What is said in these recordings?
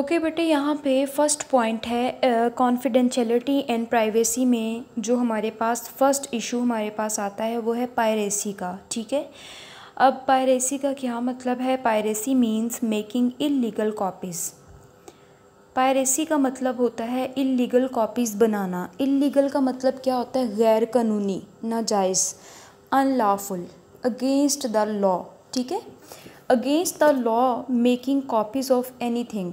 okay बेटे यहाँ पे फर्स्ट पॉइंट है कॉन्फिडेंशलिटी एंड प्राइवेसी में जो हमारे पास फर्स्ट इशू हमारे पास आता है वो है पायरेसी का ठीक है अब पायरेसी का क्या मतलब है piracy means making illegal copies piracy का मतलब होता है इलीगल कॉपीज़ बनाना इलीगल का मतलब क्या होता है गैर कानूनी नाजायज़ अनलॉफुल अगेंस्ट द लॉ ठीक है against the law making copies of thing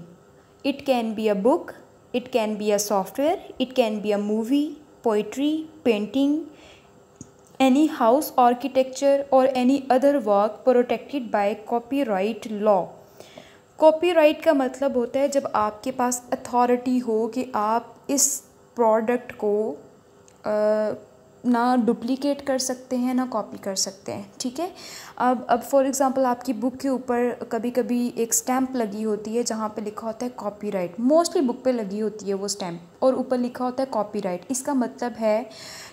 it can be a book it can be a software it can be a movie poetry painting any house architecture और any other work protected by copyright law copyright का मतलब होता है जब आपके पास authority हो कि आप इस प्रोडक्ट को ना डुप्लीकेट कर सकते हैं ना कॉपी कर सकते हैं ठीक है अब अब फॉर एग्ज़ाम्पल आपकी बुक के ऊपर कभी कभी एक स्टैम्प लगी होती है जहाँ पे लिखा होता है कॉपीराइट मोस्टली बुक पे लगी होती है वो स्टैम्प और ऊपर लिखा होता है कॉपीराइट इसका मतलब है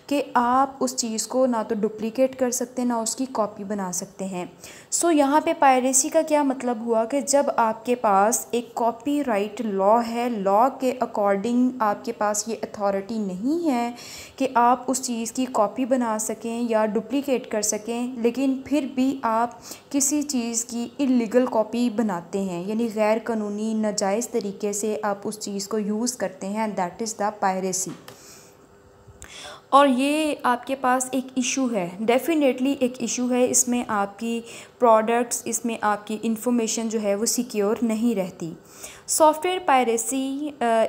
कि आप उस चीज़ को ना तो डुप्लीकेट कर सकते हैं ना उसकी कॉपी बना सकते हैं सो so, यहाँ पे पायरेसी का क्या मतलब हुआ कि जब आपके पास एक कॉपीराइट लॉ है लॉ के अकॉर्डिंग आपके पास ये अथॉरिटी नहीं है कि आप उस चीज़ की कॉपी बना सकें या डुप्लीकेट कर सकें लेकिन फिर भी आप किसी चीज़ की इलीगल कॉपी बनाते हैं यानी गैर कानूनी नाजायज़ तरीके से आप उस चीज़ को यूज़ करते हैं दैट इज़ द पायरेसी और ये आपके पास एक इशू है डेफ़िनेटली एक इशू है इसमें आपकी प्रोडक्ट्स इसमें आपकी इंफॉर्मेशन जो है वो सिक्योर नहीं रहती software piracy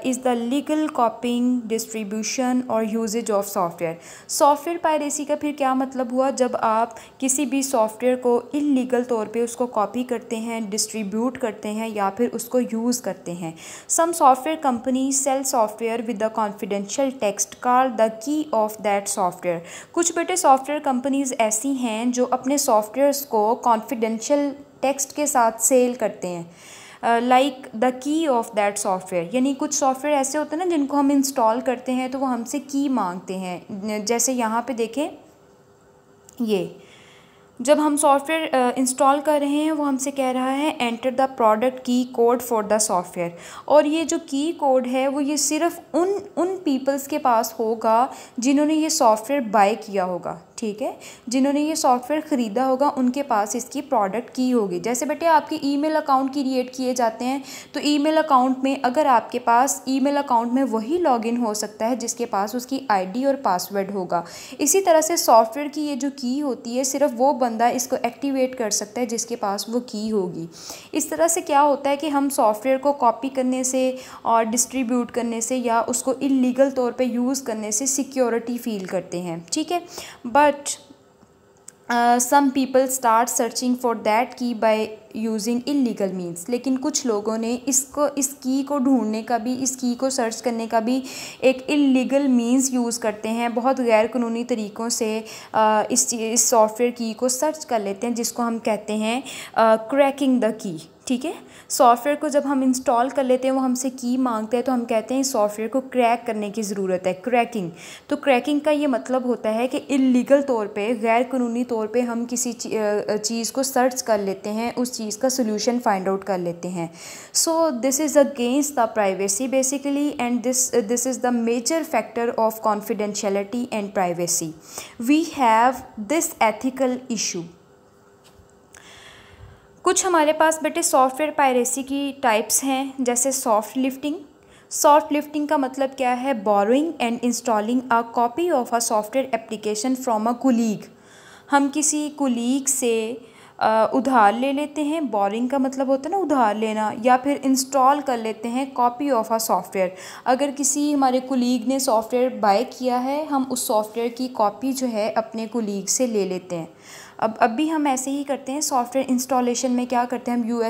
is the legal copying distribution और usage of software software piracy का फिर क्या मतलब हुआ जब आप किसी भी सॉफ्टवेयर को इलीगल तौर पे उसको कॉपी करते हैं डिस्ट्रीब्यूट करते हैं या फिर उसको यूज़ करते हैं some software company sell software with the confidential text car the key of that software कुछ बेटे सॉफ्टवेयर कंपनीज़ ऐसी हैं जो अपने सॉफ्टवेयर को कॉन्फ कॉन्फिडेंशियल टेक्स्ट के साथ सेल करते हैं like the key of that software यानी कुछ सॉफ्टवेयर ऐसे होते हैं ना जिनको हम इंस्टॉल करते हैं तो वो हमसे की मांगते हैं जैसे यहाँ पे देखें ये जब हम सॉफ्टवेयर इंस्टॉल कर रहे हैं वो हमसे कह रहा है enter the product key code for the software और ये जो की कोड है वो ये सिर्फ उन उन पीपल्स के पास होगा जिन्होंने ये सॉफ्टवेयर बाय किया होगा ठीक है जिन्होंने ये सॉफ्टवेयर ख़रीदा होगा उनके पास इसकी प्रोडक्ट की होगी जैसे बेटे आपके ईमेल अकाउंट क्रिएट किए जाते हैं तो ईमेल अकाउंट में अगर आपके पास ईमेल अकाउंट में वही लॉगिन हो सकता है जिसके पास उसकी आईडी और पासवर्ड होगा इसी तरह से सॉफ्टवेयर की ये जो की होती है सिर्फ वो बंदा इसको एक्टिवेट कर सकता है जिसके पास वो की होगी इस तरह से क्या होता है कि हम सॉफ्टवेयर को कॉपी करने से और डिस्ट्रीब्यूट करने से या उसको इलीगल तौर पर यूज़ करने से सिक्योरिटी फील करते हैं ठीक है but but uh, some people start searching for that key by using illegal means लेकिन कुछ लोगों ने इसको इस की को ढूंढने का भी इस की को सर्च करने का भी एक इलीगल मीन्स यूज़ करते हैं बहुत गैर कानूनी तरीक़ों से uh, इस इस सॉफ्टवेयर की को सर्च कर लेते हैं जिसको हम कहते हैं क्रैकिंग द की ठीक है सॉफ्टवेयर को जब हम इंस्टॉल कर लेते हैं वो हमसे की मांगते हैं तो हम कहते हैं सॉफ्टवेयर को क्रैक करने की ज़रूरत है क्रैकिंग तो क्रैकिंग का ये मतलब होता है कि इलीगल तौर पे गैर कानूनी तौर पे हम किसी चीज़ को सर्च कर लेते हैं उस चीज़ का सोल्यूशन फाइंड आउट कर लेते हैं so this is against the privacy basically and this this is the major factor of confidentiality and privacy we have this ethical issue कुछ हमारे पास बेटे सॉफ्टवेयर पायरेसी की टाइप्स हैं जैसे सॉफ्ट लिफ्टिंग सॉफ्ट लिफ्टिंग का मतलब क्या है borrowing and installing a copy of a software application from a colleague हम किसी कुलीग से उधार ले लेते हैं बोरिंग का मतलब होता है ना उधार लेना या फिर इंस्टॉल कर लेते हैं कॉपी ऑफ अ सॉफ्टवेयर अगर किसी हमारे कुलीग ने सॉफ्टवेयर बाय किया है हम उस सॉफ्टवेयर की कॉपी जो है अपने कुलीग से ले लेते हैं अब अब भी हम ऐसे ही करते हैं सॉफ्टवेयर इंस्टॉलेशन में क्या करते हैं हम यू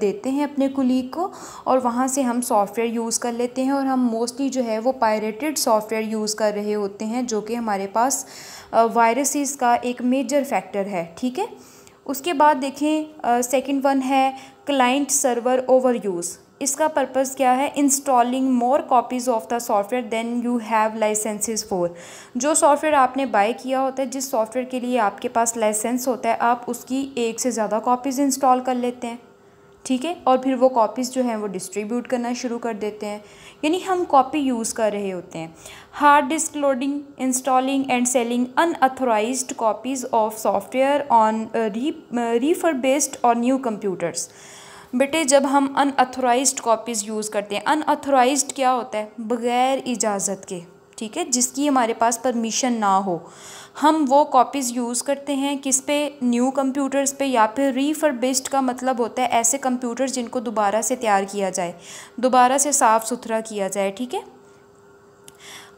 देते हैं अपने कुलीग को और वहाँ से हम सॉफ्टवेयर यूज़ कर लेते हैं और हम मोस्टली जो है वो पायरेटेड सॉफ्टवेयर यूज़ कर रहे होते हैं जो कि हमारे पास वायरसेस का एक मेजर फैक्टर है ठीक है उसके बाद देखें सेकंड वन है क्लाइंट सर्वर ओवर यूज़ इसका पर्पज़ क्या है installing more copies of the software than you have licenses for जो सॉफ्टवेयर आपने बाय किया होता है जिस सॉफ्टवेयर के लिए आपके पास लाइसेंस होता है आप उसकी एक से ज़्यादा कॉपीज़ इंस्टॉल कर लेते हैं ठीक है और फिर वो कॉपीज़ जो हैं वो डिस्ट्रीब्यूट करना शुरू कर देते हैं यानी हम कॉपी यूज़ कर रहे होते हैं hard disk loading installing and selling unauthorize copies of software on re refurbished और न्यू कंप्यूटर्स बेटे जब हम अनऑथोराइज कॉपीज़ यूज़ करते हैं अनऑथोराइज क्या होता है बग़ैर इजाज़त के ठीक है जिसकी हमारे पास परमिशन ना हो हम वो कॉपीज़ यूज़ करते हैं किस पे न्यू कंप्यूटर्स पे या फिर रीफरबिस्ड का मतलब होता है ऐसे कंप्यूटर्स जिनको दोबारा से तैयार किया जाए दोबारा से साफ़ सुथरा किया जाए ठीक है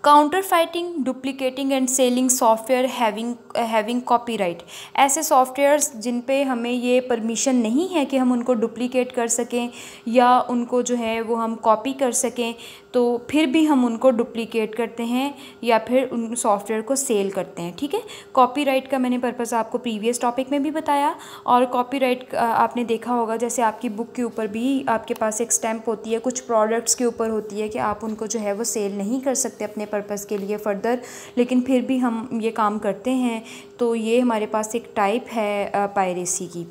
counterfeiting duplicating and selling software having having copyright ऐसे सॉफ्टवेयर्स जिन पे हमें ये परमिशन नहीं है कि हम उनको डुप्लिकेट कर सकें या उनको जो है वो हम कॉपी कर सकें तो फिर भी हम उनको डुप्लिकेट करते हैं या फिर उन सॉफ्टवेयर को सेल करते हैं ठीक है कॉपीराइट का मैंने पर्पज़ आपको प्रीवियस टॉपिक में भी बताया और कॉपीराइट आपने देखा होगा जैसे आपकी बुक के ऊपर भी आपके पास एक स्टैम्प होती है कुछ प्रोडक्ट्स के ऊपर होती है कि आप उनको जो है वो सेल नहीं कर सकते अपने पर्पज़ के लिए फ़र्दर लेकिन फिर भी हम ये काम करते हैं तो ये हमारे पास एक टाइप है पायरेसी की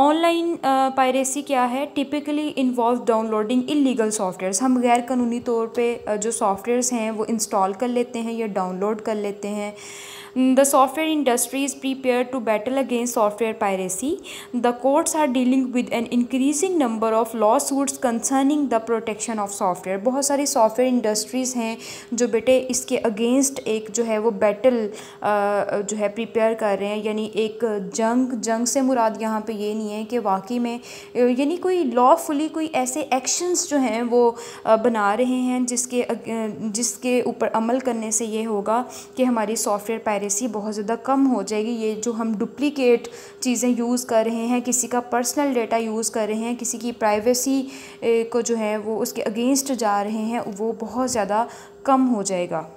ऑनलाइन पायरेसी क्या है typically involve downloading illegal softwares हम गैर कानूनी तौर पे जो सॉफ्टवेयर्स हैं वो इंस्टॉल कर लेते हैं या डाउनलोड कर लेते हैं the software industry is prepared to battle against software piracy the courts are dealing with an increasing number of lawsuits concerning the protection of software बहुत सारी software industries हैं जो जो बेटे इसके अगेंस्ट एक जो है वो बैटल जो है प्रिपेयर कर रहे हैं यानी एक जंग जंग से मुराद यहाँ पे ये नहीं है कि वाकई में यानी कोई लॉफुली कोई ऐसे एक्शंस जो हैं वो बना रहे हैं जिसके जिसके ऊपर अमल करने से ये होगा कि हमारी सॉफ्टवेयर पायरेसी बहुत ज़्यादा कम हो जाएगी ये जो हम डुप्लीकेट चीज़ें यूज़ कर रहे हैं किसी का पर्सनल डेटा यूज़ कर रहे हैं किसी की प्राइवेसी को जो है वो उसके अगेंस्ट जा रहे हैं वो बहुत ज़्यादा कम हो जाएगा